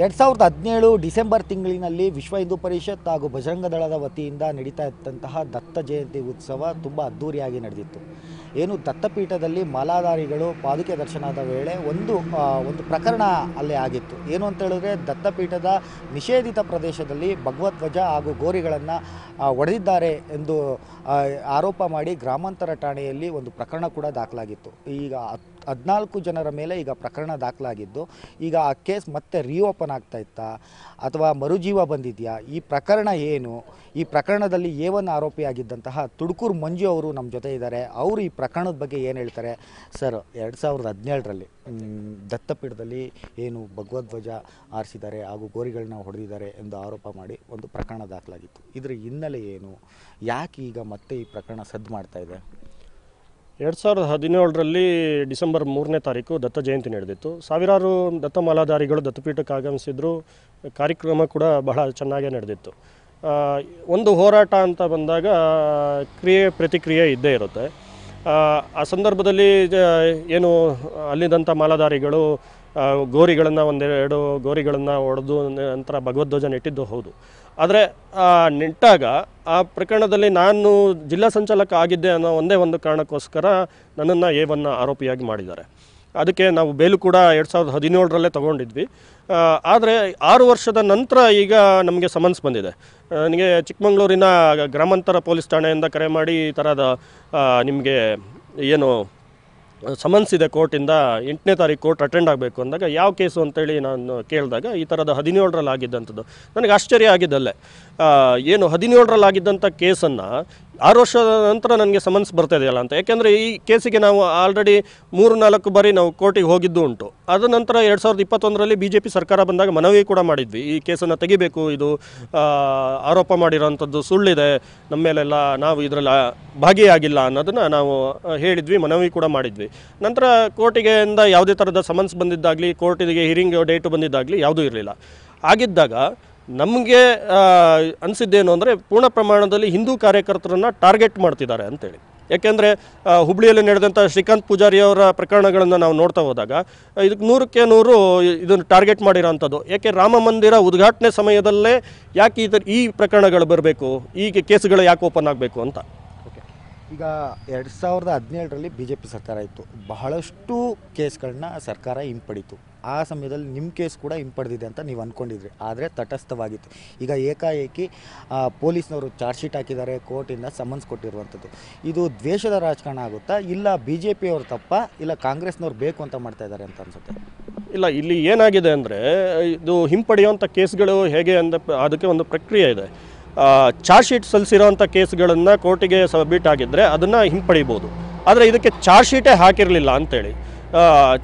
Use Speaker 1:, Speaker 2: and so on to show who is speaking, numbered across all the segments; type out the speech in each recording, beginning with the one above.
Speaker 1: ಎರಡು ಸಾವಿರದ ಹದಿನೇಳು ಡಿಸೆಂಬರ್ ತಿಂಗಳಿನಲ್ಲಿ ವಿಶ್ವ ಹಿಂದೂ ಪರಿಷತ್ ಹಾಗೂ ಬಜರಂಗ ದಳದ ವತಿಯಿಂದ ನಡೀತಾ ಇದ್ದಂತಹ ದತ್ತ ಜಯಂತಿ ಉತ್ಸವ ತುಂಬ ಅದ್ಧೂರಿಯಾಗಿ ನಡೆದಿತ್ತು ಏನು ದತ್ತಪೀಠದಲ್ಲಿ ಮಾಲಾಧಾರಿಗಳು ಪಾದುಕೆ ದರ್ಶನದ ವೇಳೆ ಒಂದು ಒಂದು ಪ್ರಕರಣ ಅಲ್ಲೇ ಆಗಿತ್ತು ಏನು ಅಂತ ಹೇಳಿದ್ರೆ ದತ್ತಪೀಠದ ನಿಷೇಧಿತ ಪ್ರದೇಶದಲ್ಲಿ ಭಗವದ್ವಜ ಹಾಗೂ ಗೋರಿಗಳನ್ನು ಒಡೆದಿದ್ದಾರೆ ಎಂದು ಆರೋಪ ಮಾಡಿ ಗ್ರಾಮಾಂತರ ಠಾಣೆಯಲ್ಲಿ ಒಂದು ಪ್ರಕರಣ ಕೂಡ ದಾಖಲಾಗಿತ್ತು ಈಗ ಹದಿನಾಲ್ಕು ಜನರ ಮೇಲೆ ಈಗ ಪ್ರಕರಣ ದಾಖಲಾಗಿದ್ದು ಈಗ ಆ ಕೇಸ್ ಮತ್ತೆ ರಿಓಪನ್ ಆಗ್ತಾ ಇತ್ತಾ ಅಥವಾ ಮರುಜೀವ ಬಂದಿದೆಯಾ ಈ ಪ್ರಕರಣ ಏನು ಈ ಪ್ರಕರಣದಲ್ಲಿ ಎ ಒನ್ ಆರೋಪಿಯಾಗಿದ್ದಂತಹ ತುಡುಕೂರು ಮಂಜು ಅವರು ನಮ್ಮ ಜೊತೆ ಇದ್ದಾರೆ ಅವರು ಈ ಪ್ರಕರಣದ ಬಗ್ಗೆ ಏನು ಹೇಳ್ತಾರೆ ಸರ್ ಎರಡು ಸಾವಿರದ ಹದಿನೇಳರಲ್ಲಿ ದತ್ತಪೀಠದಲ್ಲಿ ಏನು ಭಗವದ್ವಜ ಆರಿಸಿದ್ದಾರೆ ಹಾಗೂ ಗೋರಿಗಳನ್ನ ಹೊಡೆದಿದ್ದಾರೆ ಎಂದು ಆರೋಪ ಮಾಡಿ ಒಂದು ಪ್ರಕರಣ ದಾಖಲಾಗಿತ್ತು
Speaker 2: ಇದರ ಹಿನ್ನೆಲೆ ಏನು ಯಾಕೆ ಈಗ ಮತ್ತೆ ಈ ಪ್ರಕರಣ ಸದ್ದು ಮಾಡ್ತಾ ಇದೆ ಎರಡು ಸಾವಿರದ ಹದಿನೇಳರಲ್ಲಿ ಡಿಸೆಂಬರ್ ಮೂರನೇ ತಾರೀಕು ದತ್ತ ಜಯಂತಿ ನಡೆದಿತ್ತು ಸಾವಿರಾರು ದತ್ತ ಮಾಲಾಧಾರಿಗಳು ದತ್ತಪೀಠಕ್ಕೆ ಆಗಮಿಸಿದ್ರು ಕಾರ್ಯಕ್ರಮ ಕೂಡ ಬಹಳ ಚೆನ್ನಾಗೇ ನಡೆದಿತ್ತು ಒಂದು ಹೋರಾಟ ಅಂತ ಬಂದಾಗ ಕ್ರಿಯೆ ಪ್ರತಿಕ್ರಿಯೆ ಇದ್ದೇ ಇರುತ್ತೆ ಆ ಸಂದರ್ಭದಲ್ಲಿ ಏನು ಅಲ್ಲಿದ್ದಂಥ ಮಾಲಾಧಾರಿಗಳು ಗೋರಿಗಳನ್ನು ಒಂದೆರಡು ಗೋರಿಗಳನ್ನು ಹೊಡೆದು ನಂತರ ಭಗವದ್ಧ್ವಜ ನೆಟ್ಟಿದ್ದು ಹೌದು ಆದರೆ ನೆಟ್ಟಾಗ ಆ ಪ್ರಕರಣದಲ್ಲಿ ನಾನು ಜಿಲ್ಲಾ ಸಂಚಾಲಕ ಆಗಿದ್ದೆ ಅನ್ನೋ ಒಂದೇ ಒಂದು ಕಾರಣಕ್ಕೋಸ್ಕರ ನನ್ನನ್ನು ಎ ಆರೋಪಿಯಾಗಿ ಮಾಡಿದ್ದಾರೆ ಅದಕ್ಕೆ ನಾವು ಬೇಲು ಕೂಡ ಎರಡು ಸಾವಿರದ ಹದಿನೇಳರಲ್ಲೇ ತೊಗೊಂಡಿದ್ವಿ ಆದರೆ ಆರು ವರ್ಷದ ನಂತರ ಈಗ ನಮಗೆ ಸಮನ್ಸ್ ಬಂದಿದೆ ನನಗೆ ಚಿಕ್ಕಮಗಳೂರಿನ ಗ್ರಾಮಾಂತರ ಪೊಲೀಸ್ ಠಾಣೆಯಿಂದ ಕರೆ ಮಾಡಿ ಈ ಥರದ ನಿಮಗೆ ಏನು ಸಮನ್ಸ್ ಇದೆ ಕೋರ್ಟಿಂದ ಎಂಟನೇ ತಾರೀಕು ಕೋರ್ಟ್ ಅಟೆಂಡ್ ಆಗಬೇಕು ಅಂದಾಗ ಯಾವ ಕೇಸು ಅಂತೇಳಿ ನಾನು ಕೇಳಿದಾಗ ಈ ಥರದ ಹದಿನೇಳರಲ್ಲಿ ಆಗಿದ್ದಂಥದ್ದು ನನಗೆ ಆಶ್ಚರ್ಯ ಆಗಿದ್ದಲ್ಲೇ ಏನು ಹದಿನೇಳರಲ್ಲಿ ಆಗಿದ್ದಂಥ ಕೇಸನ್ನು ಆರು ವರ್ಷದ ನಂತರ ನನಗೆ ಸಮನ್ಸ್ ಬರ್ತಾ ಇದೆಯಲ್ಲ ಅಂತ ಯಾಕೆಂದರೆ ಈ ಕೇಸಿಗೆ ನಾವು ಆಲ್ರೆಡಿ ಮೂರು ನಾಲ್ಕು ಬಾರಿ ನಾವು ಕೋರ್ಟಿಗೆ ಹೋಗಿದ್ದು ಉಂಟು ಅದ ನಂತರ ಎರಡು ಸಾವಿರದ ಇಪ್ಪತ್ತೊಂದರಲ್ಲಿ ಬಿ ಜೆ ಪಿ ಸರ್ಕಾರ ಬಂದಾಗ ಮನವಿ ಕೂಡ ಮಾಡಿದ್ವಿ ಈ ಕೇಸನ್ನು ತೆಗಿಬೇಕು ಇದು ಆರೋಪ ಮಾಡಿರೋವಂಥದ್ದು ಸುಳ್ಳಿದೆ ನಮ್ಮ ಮೇಲೆಲ್ಲ ನಾವು ಇದರಲ್ಲಿ ಭಾಗಿಯಾಗಿಲ್ಲ ಅನ್ನೋದನ್ನು ನಾವು ಹೇಳಿದ್ವಿ ಮನವಿ ಕೂಡ ಮಾಡಿದ್ವಿ ನಂತರ ಕೋರ್ಟಿಗೆಯಿಂದ ಯಾವುದೇ ಥರದ ಸಮನ್ಸ್ ಬಂದಿದ್ದಾಗಲಿ ಕೋರ್ಟಿಗೆ ಹಿರಿಂಗ್ ಡೇಟು ಬಂದಿದ್ದಾಗಲಿ ಯಾವುದೂ ಇರಲಿಲ್ಲ ಆಗಿದ್ದಾಗ ನಮಗೆ ಅನಿಸಿದ್ದೇನು ಅಂದರೆ ಪೂರ್ಣ ಪ್ರಮಾಣದಲ್ಲಿ ಹಿಂದೂ ಕಾರ್ಯಕರ್ತರನ್ನು ಟಾರ್ಗೆಟ್ ಮಾಡ್ತಿದ್ದಾರೆ ಅಂತೇಳಿ ಯಾಕೆಂದರೆ ಹುಬ್ಳಿಯಲ್ಲಿ ನಡೆದಂಥ ಶ್ರೀಕಾಂತ್ ಪೂಜಾರಿಯವರ ಅವರ ಪ್ರಕರಣಗಳನ್ನು ನಾವು ನೋಡ್ತಾ ಹೋದಾಗ ಇದಕ್ಕೆ ನೂರಕ್ಕೆ ನೂರು ಇದನ್ನು ಟಾರ್ಗೆಟ್ ಮಾಡಿರೋಂಥದ್ದು ಯಾಕೆ ರಾಮ ಮಂದಿರ ಉದ್ಘಾಟನೆ ಸಮಯದಲ್ಲೇ ಯಾಕೆ ಇದರ ಈ ಪ್ರಕರಣಗಳು ಬರಬೇಕು ಈ ಕೇಸ್ಗಳು ಯಾಕೆ ಓಪನ್ ಆಗಬೇಕು ಅಂತ ಓಕೆ
Speaker 1: ಈಗ ಎರಡು ಸಾವಿರದ ಹದಿನೇಳರಲ್ಲಿ ಬಿ ಜೆ ಪಿ ಸರ್ಕಾರ ಇತ್ತು ಬಹಳಷ್ಟು ಕೇಸ್ಗಳನ್ನ ಸರ್ಕಾರ ಹಿಂಪಡಿತು ಆ ಸಮಯದಲ್ಲಿ ನಿಮ್ಮ ಕೇಸ್ ಕೂಡ ಹಿಂಪಡೆದಿದೆ ಅಂತ ನೀವು ಅಂದ್ಕೊಂಡಿದ್ರಿ ಆದರೆ ತಟಸ್ಥವಾಗಿತ್ತು ಈಗ ಏಕಾಏಕಿ ಪೊಲೀಸ್ನವರು ಚಾರ್ಜ್ ಶೀಟ್ ಹಾಕಿದ್ದಾರೆ ಕೋರ್ಟಿಂದ ಸಮನ್ಸ್ ಕೊಟ್ಟಿರುವಂಥದ್ದು ಇದು ದ್ವೇಷದ ರಾಜಕಾರಣ ಆಗುತ್ತಾ ಇಲ್ಲ ಬಿ ಜೆ ಪಿಯವರು ತಪ್ಪ ಇಲ್ಲ ಕಾಂಗ್ರೆಸ್ನವ್ರು ಬೇಕು ಅಂತ ಮಾಡ್ತಾ ಇದ್ದಾರೆ ಅಂತ ಅನ್ಸುತ್ತೆ
Speaker 2: ಇಲ್ಲ ಇಲ್ಲಿ ಏನಾಗಿದೆ ಅಂದರೆ ಇದು ಹಿಂಪಡೆಯುವಂಥ ಕೇಸ್ಗಳು ಹೇಗೆ ಅಂದ ಅದಕ್ಕೆ ಒಂದು ಪ್ರಕ್ರಿಯೆ ಇದೆ ಚಾರ್ಜ್ ಶೀಟ್ ಸಲ್ಲಿಸಿರೋಂಥ ಕೇಸ್ಗಳನ್ನು ಕೋರ್ಟಿಗೆ ಸಬ್ಮಿಟ್ ಆಗಿದ್ದರೆ ಅದನ್ನು ಹಿಂಪಡಿಬೋದು ಆದರೆ ಇದಕ್ಕೆ ಚಾರ್ಜ್ ಶೀಟೇ ಹಾಕಿರಲಿಲ್ಲ ಅಂತೇಳಿ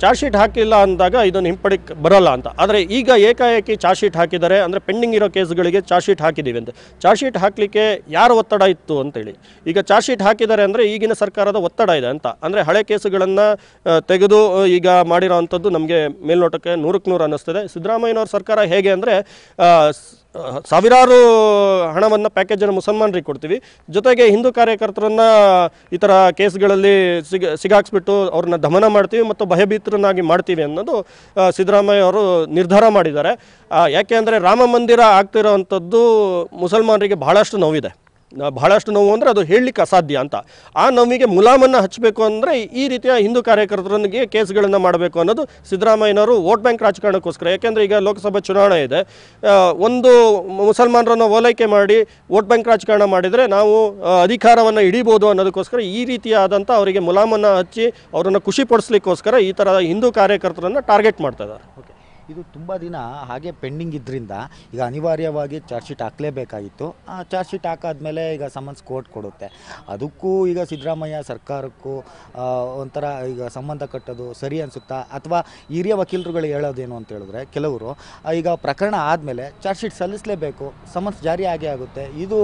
Speaker 2: ಚಾರ್ಜ್ ಶೀಟ್ ಹಾಕಿಲ್ಲ ಅಂದಾಗ ಇದನ್ನು ಹಿಂಪಡಿಕ್ ಬರಲ್ಲ ಅಂತ ಆದರೆ ಈಗ ಏಕಾಏಕಿ ಚಾರ್ಜ್ ಶೀಟ್ ಹಾಕಿದ್ದಾರೆ ಅಂದರೆ ಪೆಂಡಿಂಗ್ ಇರೋ ಕೇಸ್ಗಳಿಗೆ ಚಾರ್ಜ್ ಶೀಟ್ ಹಾಕಿದ್ದೀವಿ ಅಂತ ಚಾರ್ಜ್ ಶೀಟ್ ಹಾಕಲಿಕ್ಕೆ ಯಾರು ಒತ್ತಡ ಇತ್ತು ಅಂತೇಳಿ ಈಗ ಚಾರ್ಜ್ ಶೀಟ್ ಹಾಕಿದ್ದಾರೆ ಅಂದರೆ ಈಗಿನ ಸರ್ಕಾರದ ಒತ್ತಡ ಇದೆ ಅಂತ ಅಂದರೆ ಹಳೆ ಕೇಸುಗಳನ್ನು ತೆಗೆದು ಈಗ ಮಾಡಿರೋ ಅಂಥದ್ದು ನಮಗೆ ಮೇಲ್ನೋಟಕ್ಕೆ ನೂರಕ್ಕೆ ನೂರು ಅನ್ನಿಸ್ತದೆ ಸಿದ್ದರಾಮಯ್ಯನವ್ರ ಸರ್ಕಾರ ಹೇಗೆ ಅಂದರೆ ಸಾವಿರಾರು ಹಣವನ್ನು ಪ್ಯಾಕೇಜನ್ನು ಮುಸಲ್ಮಾನರಿಗೆ ಕೊಡ್ತೀವಿ ಜೊತೆಗೆ ಹಿಂದೂ ಕಾರ್ಯಕರ್ತರನ್ನು ಈ ಥರ ಕೇಸ್ಗಳಲ್ಲಿ ಸಿಗ ಸಿಗಾಕ್ಸ್ಬಿಟ್ಟು ಅವ್ರನ್ನ ದಮನ ಮಾಡ್ತೀವಿ ಮತ್ತು ಭಯಭೀತರನ್ನಾಗಿ ಮಾಡ್ತೀವಿ ಅನ್ನೋದು ಸಿದ್ದರಾಮಯ್ಯ ಅವರು ನಿರ್ಧಾರ ಮಾಡಿದ್ದಾರೆ ಯಾಕೆ ಅಂದರೆ ರಾಮ ಮಂದಿರ ಆಗ್ತಿರೋವಂಥದ್ದು ಮುಸಲ್ಮಾನರಿಗೆ ಭಾಳಷ್ಟು ನೋವಿದೆ ಬಹಳಷ್ಟು ನೋವು ಅಂದರೆ ಅದು ಹೇಳಲಿಕ್ಕೆ ಅಸಾಧ್ಯ ಅಂತ ಆ ನೋವಿಗೆ ಮುಲಾಮನ್ನು ಹಚ್ಚಬೇಕು ಅಂದರೆ ಈ ರೀತಿಯ ಹಿಂದೂ ಕಾರ್ಯಕರ್ತರೊಂದಿಗೆ ಕೇಸ್ಗಳನ್ನು ಮಾಡಬೇಕು ಅನ್ನೋದು ಸಿದ್ದರಾಮಯ್ಯನವರು ವೋಟ್ ಬ್ಯಾಂಕ್ ರಾಜಕಾರಣಕ್ಕೋಸ್ಕರ ಯಾಕೆಂದರೆ ಈಗ ಲೋಕಸಭಾ ಚುನಾವಣೆ ಇದೆ ಒಂದು ಮುಸಲ್ಮಾನರನ್ನು ಓಲೈಕೆ ಮಾಡಿ ವೋಟ್ ಬ್ಯಾಂಕ್ ರಾಜಕಾರಣ ಮಾಡಿದರೆ ನಾವು ಅಧಿಕಾರವನ್ನು ಹಿಡಿಬೋದು ಅನ್ನೋದಕ್ಕೋಸ್ಕರ ಈ ರೀತಿಯಾದಂಥ ಅವರಿಗೆ ಮುಲಾಮನ್ನು ಹಚ್ಚಿ ಅವರನ್ನು ಖುಷಿಪಡಿಸ್ಲಿಕ್ಕೋಸ್ಕರ ಈ ಥರ ಹಿಂದೂ ಕಾರ್ಯಕರ್ತರನ್ನು ಟಾರ್ಗೆಟ್ ಮಾಡ್ತಾ ಇದ್ದಾರೆ ಓಕೆ
Speaker 1: ಇದು ತುಂಬ ದಿನ ಹಾಗೆ ಪೆಂಡಿಂಗ್ ಇದ್ದರಿಂದ ಈಗ ಅನಿವಾರ್ಯವಾಗಿ ಚಾರ್ಜ್ ಶೀಟ್ ಹಾಕಲೇಬೇಕಾಗಿತ್ತು ಆ ಚಾರ್ಜ್ ಶೀಟ್ ಹಾಕಾದ್ಮೇಲೆ ಈಗ ಸಮನ್ಸ್ ಕೋರ್ಟ್ ಕೊಡುತ್ತೆ ಅದಕ್ಕೂ ಈಗ ಸಿದ್ದರಾಮಯ್ಯ ಸರ್ಕಾರಕ್ಕೂ ಒಂಥರ ಈಗ ಸಂಬಂಧ ಕಟ್ಟೋದು ಸರಿ ಅನಿಸುತ್ತಾ ಅಥವಾ ಹಿರಿಯ ವಕೀಲರುಗಳು ಹೇಳೋದೇನು ಅಂತ ಹೇಳಿದ್ರೆ ಕೆಲವರು ಈಗ ಪ್ರಕರಣ ಆದಮೇಲೆ ಚಾರ್ಜ್ ಶೀಟ್ ಸಲ್ಲಿಸಲೇಬೇಕು ಸಮನ್ಸ್ ಜಾರಿ ಆಗೇ ಆಗುತ್ತೆ ಇದು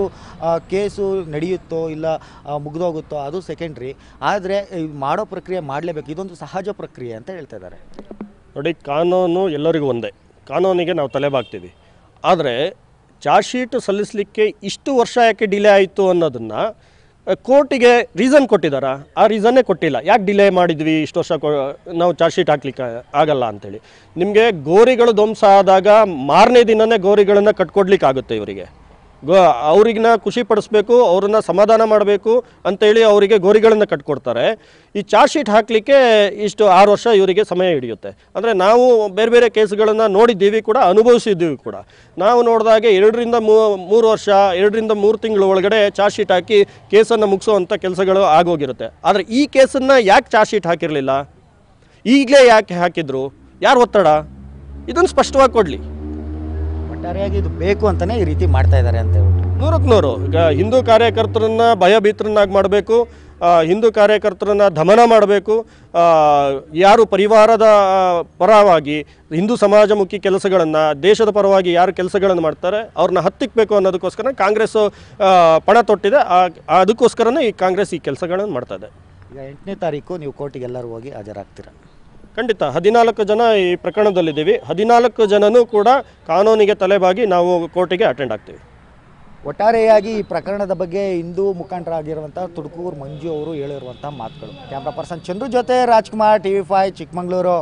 Speaker 1: ಕೇಸು ನಡೆಯುತ್ತೋ ಇಲ್ಲ ಮುಗಿದೋಗುತ್ತೋ ಅದು ಸೆಕೆಂಡ್ರಿ ಆದರೆ ಮಾಡೋ
Speaker 2: ಪ್ರಕ್ರಿಯೆ ಮಾಡಲೇಬೇಕು ಇದೊಂದು ಸಹಜ ಪ್ರಕ್ರಿಯೆ ಅಂತ ಹೇಳ್ತಾ ಇದ್ದಾರೆ ನೋಡಿ ಕಾನೂನು ಎಲ್ಲರಿಗೂ ಒಂದೇ ಕಾನೂನಿಗೆ ನಾವು ತಲೆಬಾಗ್ತೀವಿ ಆದರೆ ಚಾರ್ಜ್ ಶೀಟ್ ಸಲ್ಲಿಸಲಿಕ್ಕೆ ಇಷ್ಟು ವರ್ಷ ಯಾಕೆ ಡಿಲೇ ಆಯಿತು ಅನ್ನೋದನ್ನು ಕೋರ್ಟಿಗೆ ರೀಸನ್ ಕೊಟ್ಟಿದ್ದಾರಾ ಆ ರೀಸನ್ನೇ ಕೊಟ್ಟಿಲ್ಲ ಯಾಕೆ ಡಿಲೇ ಮಾಡಿದ್ವಿ ಇಷ್ಟು ವರ್ಷ ನಾವು ಚಾರ್ಜ್ ಶೀಟ್ ಹಾಕ್ಲಿಕ್ಕೆ ಆಗಲ್ಲ ಅಂಥೇಳಿ ನಿಮಗೆ ಗೋರಿಗಳು ಧ್ವಂಸ ಆದಾಗ ಮಾರನೇ ದಿನವೇ ಗೋರಿಗಳನ್ನು ಆಗುತ್ತೆ ಇವರಿಗೆ ಗೋ ಅವ್ರಿಗಿನ ಖುಷಿ ಪಡಿಸ್ಬೇಕು ಅವ್ರನ್ನ ಸಮಾಧಾನ ಮಾಡಬೇಕು ಅಂತೇಳಿ ಅವರಿಗೆ ಗೋರಿಗಳನ್ನು ಕಟ್ಕೊಡ್ತಾರೆ ಈ ಚಾರ್ಜ್ ಶೀಟ್ ಹಾಕಲಿಕ್ಕೆ ಇಷ್ಟು ಆರು ವರ್ಷ ಇವರಿಗೆ ಸಮಯ ಹಿಡಿಯುತ್ತೆ ಅಂದರೆ ನಾವು ಬೇರೆ ಬೇರೆ ಕೇಸ್ಗಳನ್ನು ನೋಡಿದ್ದೀವಿ ಕೂಡ ಅನುಭವಿಸಿದ್ದೀವಿ ಕೂಡ ನಾವು ನೋಡಿದಾಗೆ ಎರಡರಿಂದ ಮೂರು ವರ್ಷ ಎರಡರಿಂದ ಮೂರು ತಿಂಗಳ ಒಳಗಡೆ ಚಾರ್ಜ್ ಶೀಟ್ ಹಾಕಿ ಕೇಸನ್ನು ಮುಗಿಸುವಂಥ ಕೆಲಸಗಳು ಆಗೋಗಿರುತ್ತೆ ಆದರೆ ಈ ಕೇಸನ್ನು ಯಾಕೆ ಚಾರ್ಜ್ ಶೀಟ್ ಹಾಕಿರಲಿಲ್ಲ ಈಗಲೇ ಯಾಕೆ ಹಾಕಿದ್ರು ಯಾರು ಒತ್ತಡ ಇದನ್ನು ಸ್ಪಷ್ಟವಾಗಿ ಕೊಡಲಿ ಒಟ್ಟಾರೆಯಾಗಿ ಇದು ಬೇಕು ಅಂತಲೇ ಈ ರೀತಿ ಮಾಡ್ತಾ ಇದ್ದಾರೆ ಅಂತ ಹೇಳ್ಬಿಟ್ಟು ನೂರಕ್ಕೆ ನೂರು ಈಗ ಹಿಂದೂ ಕಾರ್ಯಕರ್ತರನ್ನ ಭಯಭೀತರನ್ನಾಗಿ ಮಾಡಬೇಕು ಹಿಂದೂ ಕಾರ್ಯಕರ್ತರನ್ನ ದಮನ ಮಾಡಬೇಕು ಯಾರು ಪರಿವಾರದ ಪರವಾಗಿ ಹಿಂದೂ ಸಮಾಜಮುಖಿ ಕೆಲಸಗಳನ್ನು ದೇಶದ ಪರವಾಗಿ ಯಾರು ಕೆಲಸಗಳನ್ನು ಮಾಡ್ತಾರೆ ಅವ್ರನ್ನ ಹತ್ತಿಕ್ಕಬೇಕು ಅನ್ನೋದಕ್ಕೋಸ್ಕರ ಕಾಂಗ್ರೆಸ್ ಪಣ ತೊಟ್ಟಿದೆ ಅದಕ್ಕೋಸ್ಕರನೇ ಈ ಕಾಂಗ್ರೆಸ್ ಈ ಕೆಲಸಗಳನ್ನು ಮಾಡ್ತಾ ಇದೆ
Speaker 1: ಈಗ ಎಂಟನೇ ತಾರೀಕು ನೀವು ಕೋರ್ಟಿಗೆ ಎಲ್ಲರೂ ಹೋಗಿ ಹಾಜರಾಗ್ತೀರ
Speaker 2: ಖಂಡಿತ ಹದಿನಾಲ್ಕು ಜನ ಈ ಪ್ರಕರಣದಲ್ಲಿದ್ದೀವಿ ಹದಿನಾಲ್ಕು ಜನನೂ ಕೂಡ ಕಾನೂನಿಗೆ ತಲೆಬಾಗಿ ನಾವು ಕೋರ್ಟಿಗೆ ಅಟೆಂಡ್ ಆಗ್ತೀವಿ
Speaker 1: ಒಟ್ಟಾರೆಯಾಗಿ ಈ ಪ್ರಕರಣದ ಬಗ್ಗೆ ಹಿಂದೂ ಮುಖಂಡರಾಗಿರುವಂಥ ತುಡುಕೂರು ಮಂಜು ಅವರು ಹೇಳಿರುವಂಥ ಮಾತುಗಳು ಕ್ಯಾಮ್ರಾ ಪರ್ಸನ್ ಚಂದ್ರು ಜೊತೆ Rajkumar T V five Chikkamagaluru